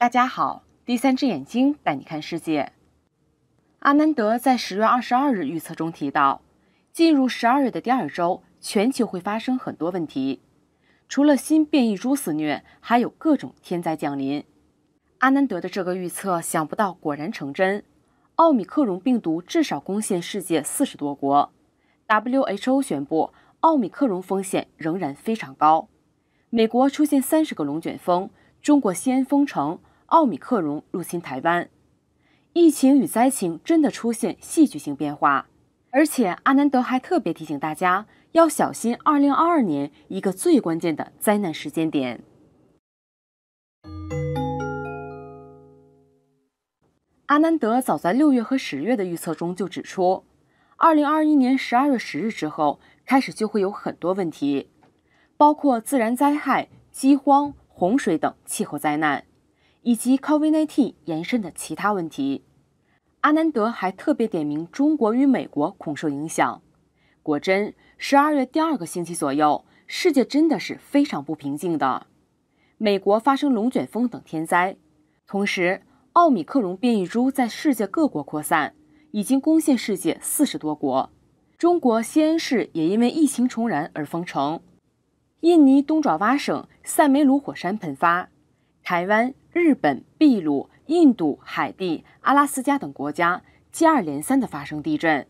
大家好，第三只眼睛带你看世界。阿南德在十月二十二日预测中提到，进入十二月的第二周，全球会发生很多问题，除了新变异株肆虐，还有各种天灾降临。阿南德的这个预测，想不到果然成真。奥米克戎病毒至少攻陷世界四十多国，WHO 宣布奥米克戎风险仍然非常高。美国出现三十个龙卷风，中国西安封城。奥米克戎入侵台湾，疫情与灾情真的出现戏剧性变化。而且阿南德还特别提醒大家要小心，二零二二年一个最关键的灾难时间点。阿南德早在六月和十月的预测中就指出，二零二一年十二月十日之后开始就会有很多问题，包括自然灾害、饥荒、洪水等气候灾难。以及 COVID-19 延伸的其他问题。阿南德还特别点名中国与美国恐受影响。果真，十二月第二个星期左右，世界真的是非常不平静的。美国发生龙卷风等天灾，同时奥米克戎变异株在世界各国扩散，已经攻陷世界四十多国。中国西安市也因为疫情重燃而封城。印尼东爪哇省塞梅鲁火山喷发。台湾、日本、秘鲁、印度、海地、阿拉斯加等国家接二连三的发生地震；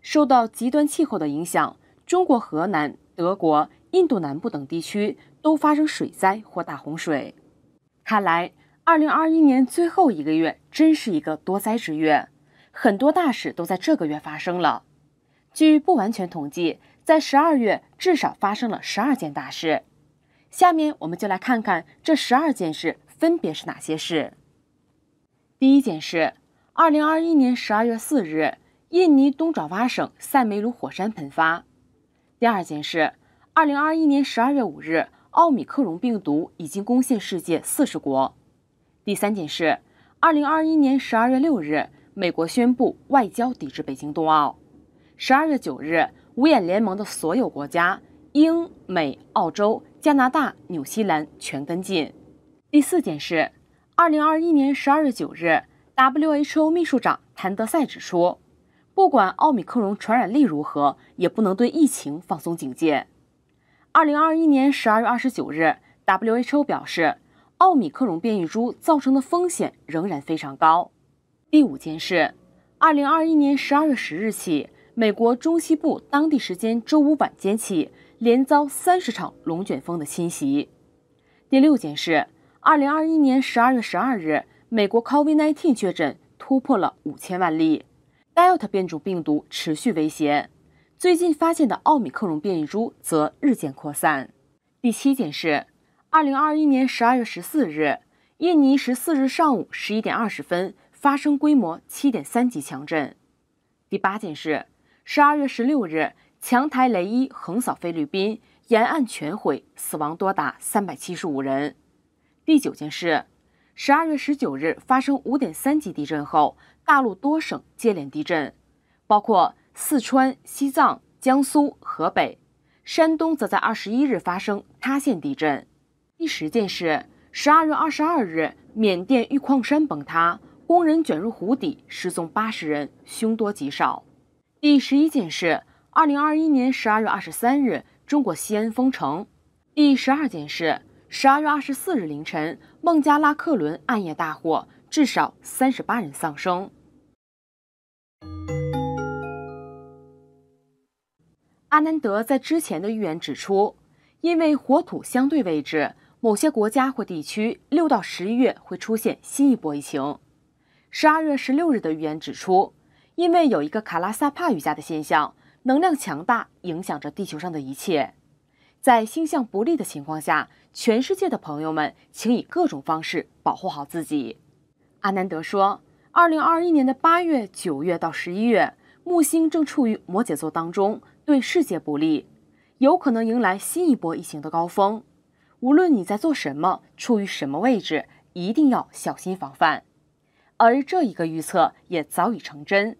受到极端气候的影响，中国河南、德国、印度南部等地区都发生水灾或大洪水。看来，2021年最后一个月真是一个多灾之月，很多大事都在这个月发生了。据不完全统计，在12月至少发生了12件大事。下面我们就来看看这十二件事分别是哪些事。第一件事，二零二一年十二月四日，印尼东爪哇省塞梅鲁火山喷发。第二件事，二零二一年十二月五日，奥米克戎病毒已经攻陷世界四十国。第三件事，二零二一年十二月六日，美国宣布外交抵制北京冬奥十二月九日，五眼联盟的所有国家，英、美、澳洲。加拿大、纽西兰全跟进。第四件事，二零二一年十二月九日，WHO 秘书长谭德赛指出，不管奥密克戎传染力如何，也不能对疫情放松警戒。二零二一年十二月二十九日，WHO 表示，奥密克戎变异株造成的风险仍然非常高。第五件事，二零二一年十二月十日起，美国中西部当地时间周五晚间起。连遭三十场龙卷风的侵袭。第六件事：二零二一年十二月十二日，美国 COVID-19 确诊突破了五千万例，Delta 变种病毒持续威胁。最近发现的奥密克戎变异株则日渐扩散。第七件事：二零二一年十二月十四日，印尼十四日上午十一点二十分发生规模七点三级强震。第八件事：十二月十六日。强台雷伊横扫菲律宾，沿岸全毁，死亡多达三百七十五人。第九件事，十二月十九日发生五点三级地震后，大陆多省接连地震，包括四川、西藏、江苏、河北、山东，则在二十一日发生塌陷地震。第十件事，十二月二十二日，缅甸玉矿山崩塌，工人卷入湖底，失踪八十人，凶多吉少。第十一件事。二零二一年十二月二十三日，中国西安封城。第十二件事，十二月二十四日凌晨，孟加拉客轮暗夜大火，至少三十八人丧生。阿南德在之前的预言指出，因为火土相对位置，某些国家或地区六到十一月会出现新一波疫情。十二月十六日的预言指出，因为有一个卡拉萨帕瑜伽的现象。能量强大，影响着地球上的一切。在星象不利的情况下，全世界的朋友们，请以各种方式保护好自己。阿南德说：“二零二一年的八月、九月到十一月，木星正处于摩羯座当中，对世界不利，有可能迎来新一波疫情的高峰。无论你在做什么，处于什么位置，一定要小心防范。”而这一个预测也早已成真。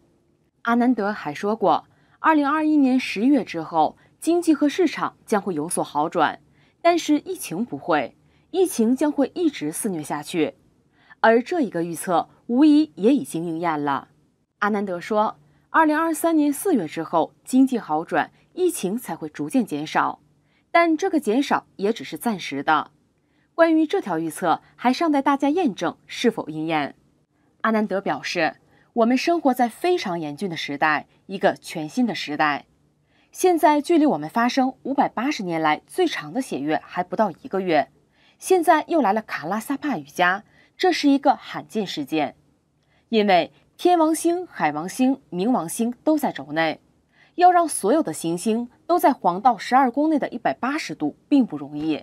阿南德还说过。二零二一年十月之后，经济和市场将会有所好转，但是疫情不会，疫情将会一直肆虐下去。而这一个预测无疑也已经应验了。阿南德说，二零二三年四月之后，经济好转，疫情才会逐渐减少，但这个减少也只是暂时的。关于这条预测，还尚待大家验证是否应验。阿南德表示。我们生活在非常严峻的时代，一个全新的时代。现在距离我们发生五百八十年来最长的血月还不到一个月，现在又来了卡拉萨帕雨加，这是一个罕见事件，因为天王星、海王星、冥王星都在轴内，要让所有的行星都在黄道十二宫内的一百八十度并不容易，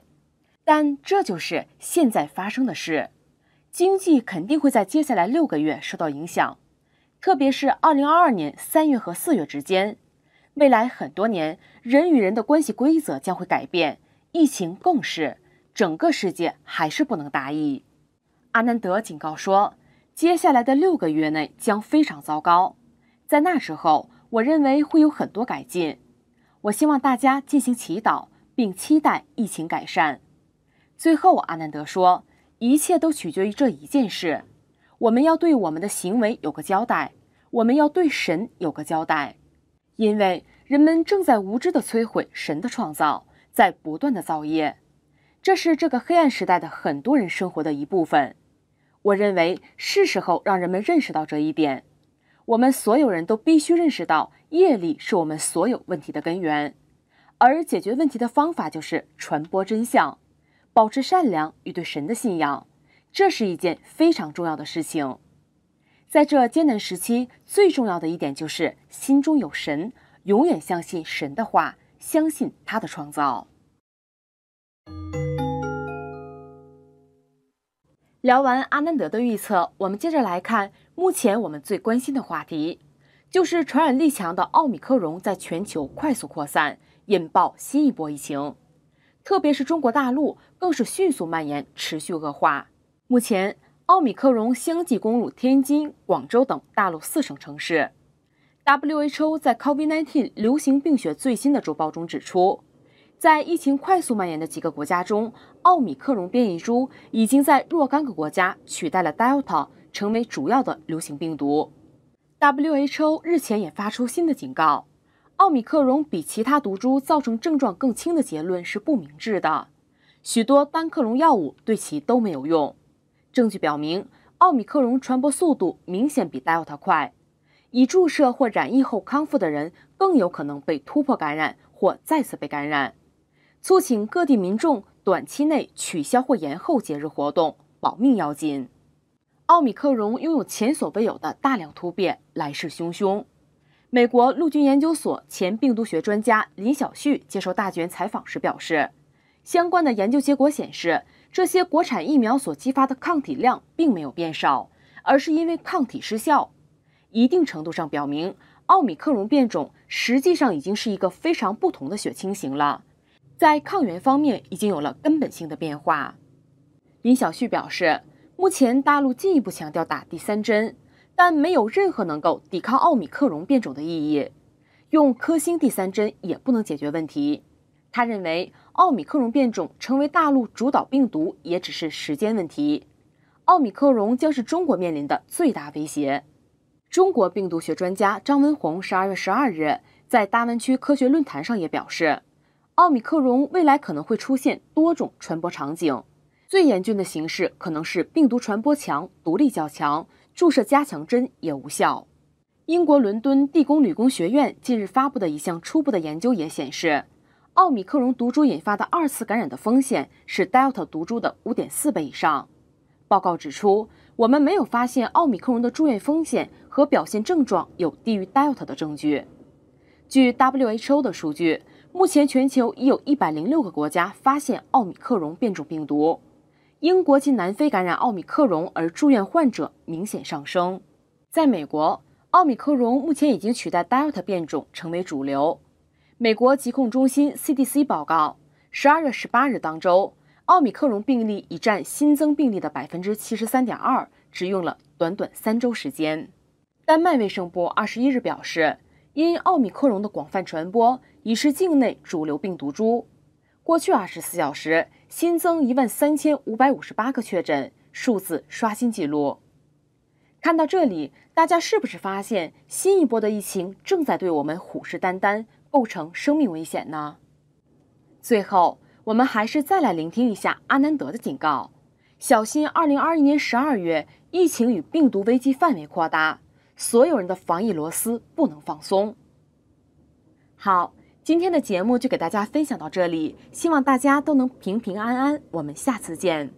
但这就是现在发生的事，经济肯定会在接下来六个月受到影响。特别是2022年三月和四月之间，未来很多年人与人的关系规则将会改变，疫情更是，整个世界还是不能大意。阿南德警告说，接下来的六个月内将非常糟糕，在那时候，我认为会有很多改进。我希望大家进行祈祷，并期待疫情改善。最后，阿南德说，一切都取决于这一件事。我们要对我们的行为有个交代，我们要对神有个交代，因为人们正在无知地摧毁神的创造，在不断地造业，这是这个黑暗时代的很多人生活的一部分。我认为是时候让人们认识到这一点，我们所有人都必须认识到业力是我们所有问题的根源，而解决问题的方法就是传播真相，保持善良与对神的信仰。这是一件非常重要的事情，在这艰难时期，最重要的一点就是心中有神，永远相信神的话，相信他的创造。聊完阿南德的预测，我们接着来看目前我们最关心的话题，就是传染力强的奥密克戎在全球快速扩散，引爆新一波疫情，特别是中国大陆更是迅速蔓延，持续恶化。目前，奥密克戎相继攻入天津、广州等大陆四省城市。WHO 在 COVID-19 流行病学最新的周报中指出，在疫情快速蔓延的几个国家中，奥密克戎变异株已经在若干个国家取代了 Delta 成为主要的流行病毒。WHO 日前也发出新的警告：奥密克戎比其他毒株造成症状更轻的结论是不明智的，许多单克隆药物对其都没有用。证据表明，奥密克戎传播速度明显比 Delta 快，已注射或染疫后康复的人更有可能被突破感染或再次被感染，促请各地民众短期内取消或延后节日活动，保命要紧。奥密克戎拥有前所未有的大量突变，来势汹汹。美国陆军研究所前病毒学专家林小旭接受《大卷采访时表示，相关的研究结果显示。这些国产疫苗所激发的抗体量并没有变少，而是因为抗体失效。一定程度上表明，奥密克戎变种实际上已经是一个非常不同的血清型了，在抗原方面已经有了根本性的变化。殷晓旭表示，目前大陆进一步强调打第三针，但没有任何能够抵抗奥密克戎变种的意义，用科兴第三针也不能解决问题。他认为，奥米克戎变种成为大陆主导病毒也只是时间问题。奥米克戎将是中国面临的最大威胁。中国病毒学专家张文红十二月十二日在大湾区科学论坛上也表示，奥米克戎未来可能会出现多种传播场景，最严峻的形式可能是病毒传播强，毒力较强，注射加强针也无效。英国伦敦帝国理工学院近日发布的一项初步的研究也显示。奥米克戎毒株引发的二次感染的风险是 Delta 毒株的五点四倍以上。报告指出，我们没有发现奥米克戎的住院风险和表现症状有低于 Delta 的证据。据 WHO 的数据，目前全球已有一百零六个国家发现奥米克戎变种病毒。英国及南非感染奥米克戎而住院患者明显上升。在美国，奥米克戎目前已经取代 Delta 变种成为主流。美国疾控中心 CDC 报告，十二月十八日当周，奥密克戎病例已占新增病例的百分之七十三点二，只用了短短三周时间。丹麦卫生部二十一日表示，因奥密克戎的广泛传播已是境内主流病毒株。过去二十四小时新增一万三千五百五十八个确诊，数字刷新纪录。看到这里，大家是不是发现新一波的疫情正在对我们虎视眈眈？构成生命危险呢？最后，我们还是再来聆听一下阿南德的警告：小心，二零二一年十二月，疫情与病毒危机范围扩大，所有人的防疫螺丝不能放松。好，今天的节目就给大家分享到这里，希望大家都能平平安安。我们下次见。